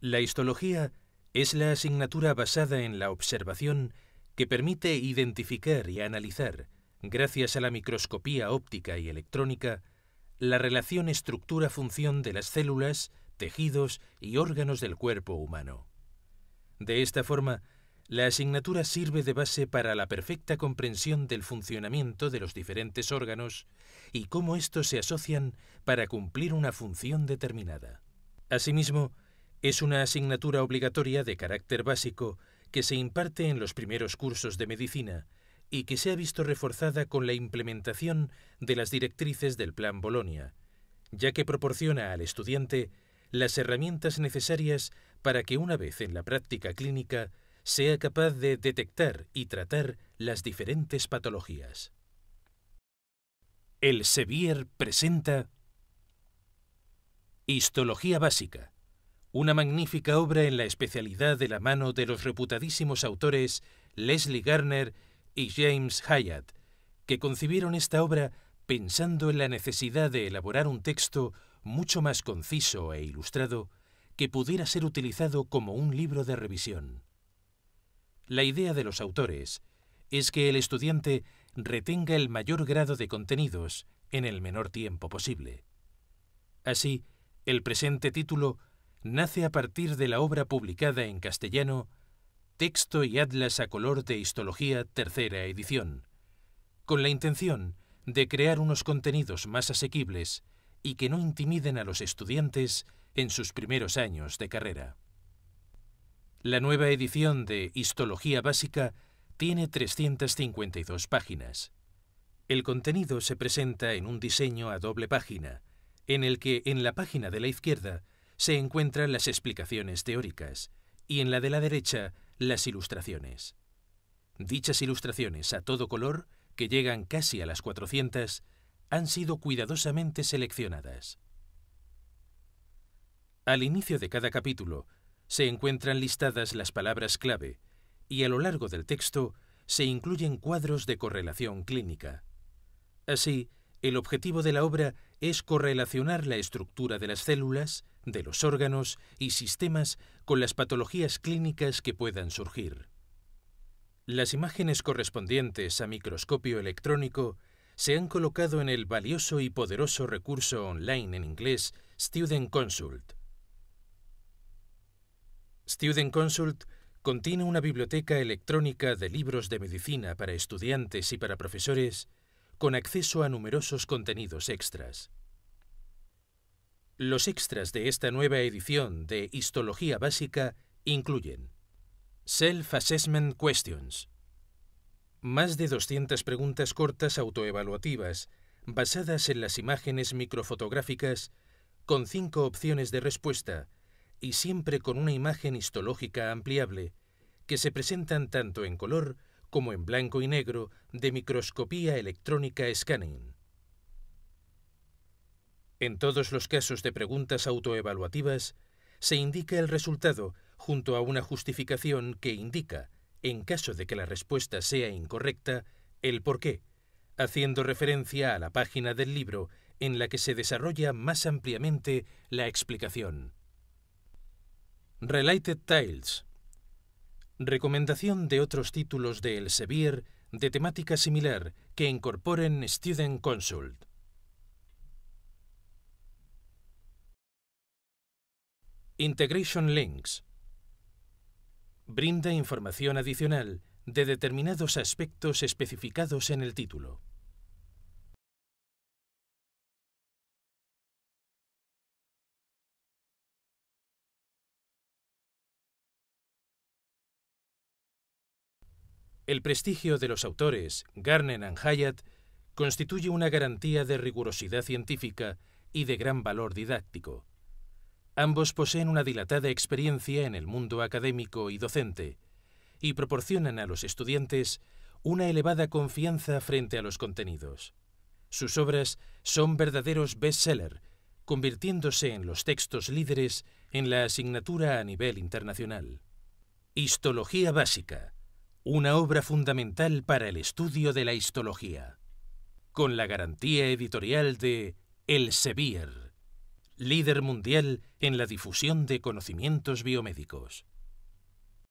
La histología es la asignatura basada en la observación que permite identificar y analizar, gracias a la microscopía óptica y electrónica, la relación estructura-función de las células, tejidos y órganos del cuerpo humano. De esta forma, la asignatura sirve de base para la perfecta comprensión del funcionamiento de los diferentes órganos y cómo estos se asocian para cumplir una función determinada. Asimismo, es una asignatura obligatoria de carácter básico que se imparte en los primeros cursos de medicina y que se ha visto reforzada con la implementación de las directrices del Plan Bolonia, ya que proporciona al estudiante las herramientas necesarias para que una vez en la práctica clínica sea capaz de detectar y tratar las diferentes patologías. El Sevier presenta Histología básica una magnífica obra en la especialidad de la mano de los reputadísimos autores Leslie Garner y James Hyatt, que concibieron esta obra pensando en la necesidad de elaborar un texto mucho más conciso e ilustrado que pudiera ser utilizado como un libro de revisión. La idea de los autores es que el estudiante retenga el mayor grado de contenidos en el menor tiempo posible. Así, el presente título nace a partir de la obra publicada en castellano Texto y Atlas a color de Histología tercera edición, con la intención de crear unos contenidos más asequibles y que no intimiden a los estudiantes en sus primeros años de carrera. La nueva edición de Histología Básica tiene 352 páginas. El contenido se presenta en un diseño a doble página, en el que en la página de la izquierda se encuentran las explicaciones teóricas y en la de la derecha las ilustraciones. Dichas ilustraciones a todo color, que llegan casi a las 400, han sido cuidadosamente seleccionadas. Al inicio de cada capítulo se encuentran listadas las palabras clave y a lo largo del texto se incluyen cuadros de correlación clínica. Así, el objetivo de la obra es correlacionar la estructura de las células, de los órganos y sistemas con las patologías clínicas que puedan surgir. Las imágenes correspondientes a microscopio electrónico se han colocado en el valioso y poderoso recurso online en inglés Student Consult. Student Consult contiene una biblioteca electrónica de libros de medicina para estudiantes y para profesores con acceso a numerosos contenidos extras. Los extras de esta nueva edición de Histología Básica incluyen Self-Assessment Questions, más de 200 preguntas cortas autoevaluativas basadas en las imágenes microfotográficas con cinco opciones de respuesta y siempre con una imagen histológica ampliable que se presentan tanto en color como en blanco y negro, de microscopía electrónica scanning. En todos los casos de preguntas autoevaluativas, se indica el resultado junto a una justificación que indica, en caso de que la respuesta sea incorrecta, el por qué, haciendo referencia a la página del libro en la que se desarrolla más ampliamente la explicación. Related Tiles Recomendación de otros títulos de Elsevier de temática similar que incorporen Student Consult. Integration Links brinda información adicional de determinados aspectos especificados en el título. El prestigio de los autores, Garner y Hyatt, constituye una garantía de rigurosidad científica y de gran valor didáctico. Ambos poseen una dilatada experiencia en el mundo académico y docente, y proporcionan a los estudiantes una elevada confianza frente a los contenidos. Sus obras son verdaderos best-seller, convirtiéndose en los textos líderes en la asignatura a nivel internacional. Histología básica, una obra fundamental para el estudio de la histología, con la garantía editorial de El Sevier, líder mundial en la difusión de conocimientos biomédicos.